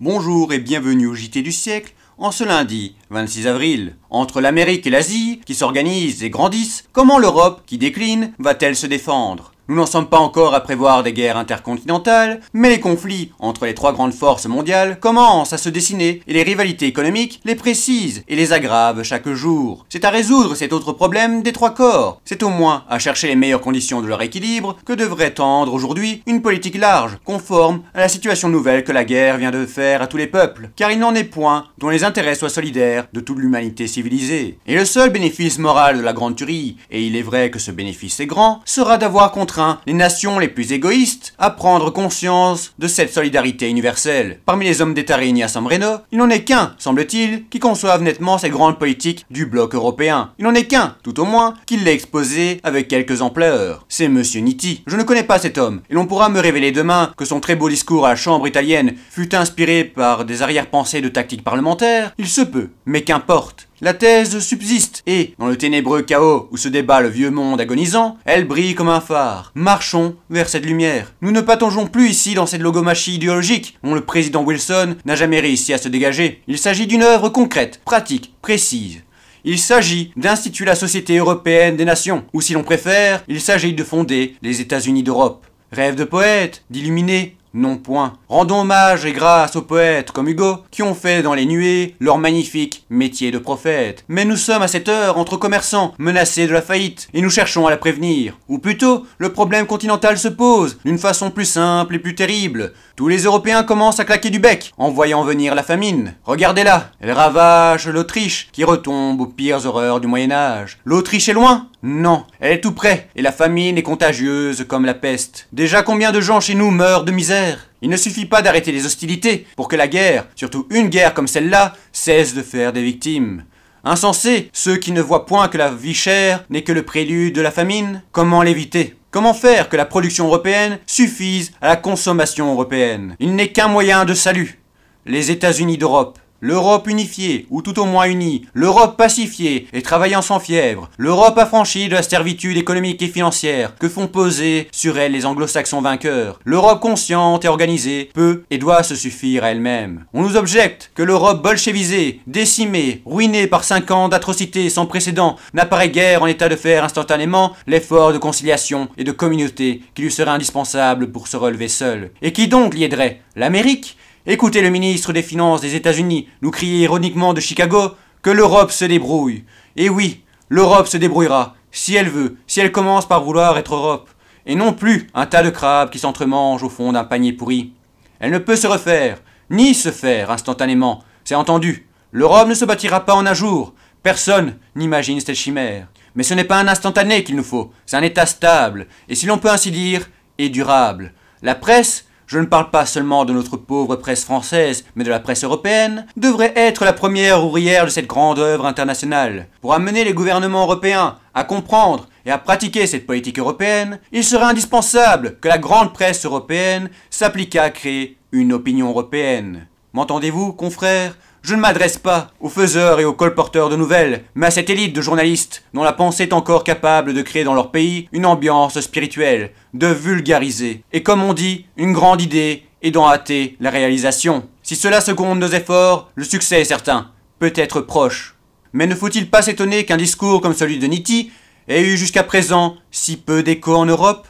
Bonjour et bienvenue au JT du siècle, en ce lundi 26 avril. Entre l'Amérique et l'Asie, qui s'organisent et grandissent, comment l'Europe, qui décline, va-t-elle se défendre nous n'en sommes pas encore à prévoir des guerres intercontinentales, mais les conflits entre les trois grandes forces mondiales commencent à se dessiner et les rivalités économiques les précisent et les aggravent chaque jour. C'est à résoudre cet autre problème des trois corps. C'est au moins à chercher les meilleures conditions de leur équilibre que devrait tendre aujourd'hui une politique large, conforme à la situation nouvelle que la guerre vient de faire à tous les peuples, car il n'en est point dont les intérêts soient solidaires de toute l'humanité civilisée. Et le seul bénéfice moral de la grande tuerie, et il est vrai que ce bénéfice est grand, sera d'avoir contraint les nations les plus égoïstes à prendre conscience de cette solidarité universelle. Parmi les hommes d'État réunis à San il n'en est qu'un, semble-t-il, qui conçoive nettement cette grande politique du bloc européen. Il n'en est qu'un, tout au moins, qui l'ait exposé avec quelques ampleurs. C'est Monsieur Nitti. Je ne connais pas cet homme, et l'on pourra me révéler demain que son très beau discours à la Chambre italienne fut inspiré par des arrière-pensées de tactique parlementaire, il se peut, mais qu'importe. La thèse subsiste, et, dans le ténébreux chaos où se débat le vieux monde agonisant, elle brille comme un phare. Marchons vers cette lumière. Nous ne patongeons plus ici dans cette logomachie idéologique dont le président Wilson n'a jamais réussi à se dégager. Il s'agit d'une œuvre concrète, pratique, précise. Il s'agit d'instituer la Société européenne des nations, ou si l'on préfère, il s'agit de fonder les États-Unis d'Europe. Rêve de poète, d'illuminé, non point. Rendons hommage et grâce aux poètes comme Hugo qui ont fait dans les nuées leur magnifique métier de prophète. Mais nous sommes à cette heure entre commerçants menacés de la faillite et nous cherchons à la prévenir. Ou plutôt, le problème continental se pose d'une façon plus simple et plus terrible. Tous les Européens commencent à claquer du bec en voyant venir la famine. Regardez-la, elle ravage l'Autriche qui retombe aux pires horreurs du Moyen Âge. L'Autriche est loin Non, elle est tout près et la famine est contagieuse comme la peste. Déjà combien de gens chez nous meurent de misère il ne suffit pas d'arrêter les hostilités pour que la guerre, surtout une guerre comme celle-là, cesse de faire des victimes. Insensés, ceux qui ne voient point que la vie chère n'est que le prélude de la famine, comment l'éviter Comment faire que la production européenne suffise à la consommation européenne Il n'est qu'un moyen de salut. Les États-Unis d'Europe. L'Europe unifiée, ou tout au moins unie, l'Europe pacifiée et travaillant sans fièvre, l'Europe affranchie de la servitude économique et financière que font poser sur elle les anglo-saxons vainqueurs, l'Europe consciente et organisée peut et doit se suffire à elle-même. On nous objecte que l'Europe bolchevisée, décimée, ruinée par cinq ans d'atrocités sans précédent, n'apparaît guère en état de faire instantanément l'effort de conciliation et de communauté qui lui serait indispensable pour se relever seule. Et qui donc l'y aiderait L'Amérique Écoutez le ministre des Finances des États-Unis nous crier ironiquement de Chicago que l'Europe se débrouille. Et oui, l'Europe se débrouillera, si elle veut, si elle commence par vouloir être Europe, et non plus un tas de crabes qui s'entremangent au fond d'un panier pourri. Elle ne peut se refaire, ni se faire instantanément, c'est entendu. L'Europe ne se bâtira pas en un jour, personne n'imagine cette chimère. Mais ce n'est pas un instantané qu'il nous faut, c'est un état stable, et si l'on peut ainsi dire, et durable. La presse je ne parle pas seulement de notre pauvre presse française, mais de la presse européenne, devrait être la première ouvrière de cette grande œuvre internationale. Pour amener les gouvernements européens à comprendre et à pratiquer cette politique européenne, il serait indispensable que la grande presse européenne s'applique à créer une opinion européenne. M'entendez-vous, confrères je ne m'adresse pas aux faiseurs et aux colporteurs de nouvelles, mais à cette élite de journalistes dont la pensée est encore capable de créer dans leur pays une ambiance spirituelle, de vulgariser, et comme on dit, une grande idée et d'en hâter la réalisation. Si cela seconde nos efforts, le succès est certain, peut-être proche. Mais ne faut-il pas s'étonner qu'un discours comme celui de Nitti ait eu jusqu'à présent si peu d'écho en Europe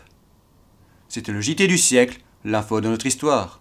C'était le JT du siècle, l'info de notre histoire.